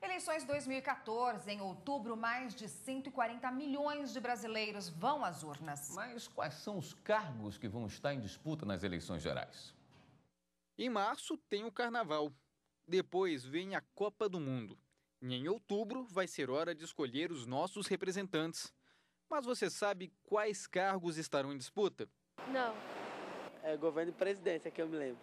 Eleições 2014, em outubro, mais de 140 milhões de brasileiros vão às urnas. Mas quais são os cargos que vão estar em disputa nas eleições gerais? Em março tem o carnaval. Depois vem a Copa do Mundo. E em outubro vai ser hora de escolher os nossos representantes. Mas você sabe quais cargos estarão em disputa? Não. É governo e presidência que eu me lembro.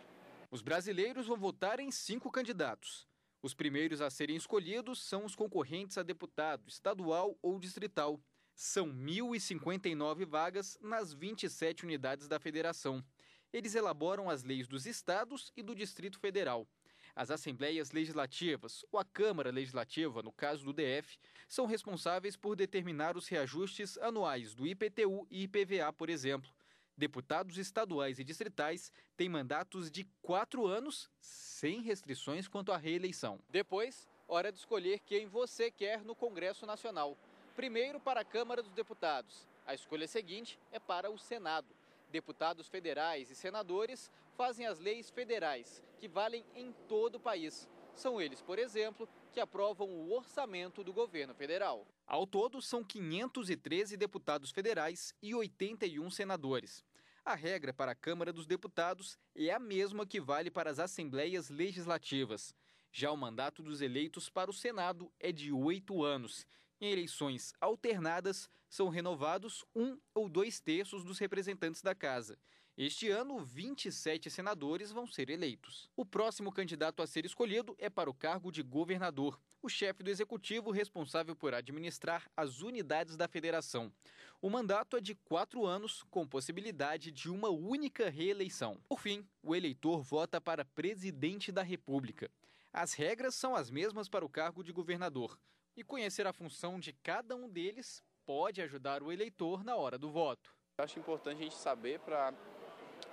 Os brasileiros vão votar em cinco candidatos. Os primeiros a serem escolhidos são os concorrentes a deputado estadual ou distrital. São 1.059 vagas nas 27 unidades da federação. Eles elaboram as leis dos estados e do Distrito Federal. As assembleias legislativas, ou a Câmara Legislativa, no caso do DF, são responsáveis por determinar os reajustes anuais do IPTU e IPVA, por exemplo. Deputados estaduais e distritais têm mandatos de quatro anos sem restrições quanto à reeleição. Depois, hora de escolher quem você quer no Congresso Nacional. Primeiro para a Câmara dos Deputados. A escolha seguinte é para o Senado. Deputados federais e senadores fazem as leis federais, que valem em todo o país. São eles, por exemplo, que aprovam o orçamento do governo federal. Ao todo, são 513 deputados federais e 81 senadores. A regra para a Câmara dos Deputados é a mesma que vale para as assembleias legislativas. Já o mandato dos eleitos para o Senado é de oito anos. Em eleições alternadas, são renovados um ou dois terços dos representantes da casa. Este ano, 27 senadores vão ser eleitos. O próximo candidato a ser escolhido é para o cargo de governador, o chefe do executivo responsável por administrar as unidades da federação. O mandato é de quatro anos, com possibilidade de uma única reeleição. Por fim, o eleitor vota para presidente da República. As regras são as mesmas para o cargo de governador. E conhecer a função de cada um deles pode ajudar o eleitor na hora do voto. acho importante a gente saber para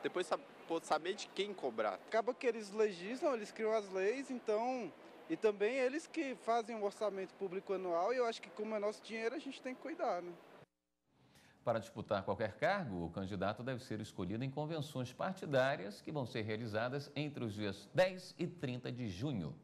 depois saber de quem cobrar. Acaba que eles legislam, eles criam as leis, então. E também eles que fazem o um orçamento público anual, e eu acho que, como é nosso dinheiro, a gente tem que cuidar, né? Para disputar qualquer cargo, o candidato deve ser escolhido em convenções partidárias que vão ser realizadas entre os dias 10 e 30 de junho.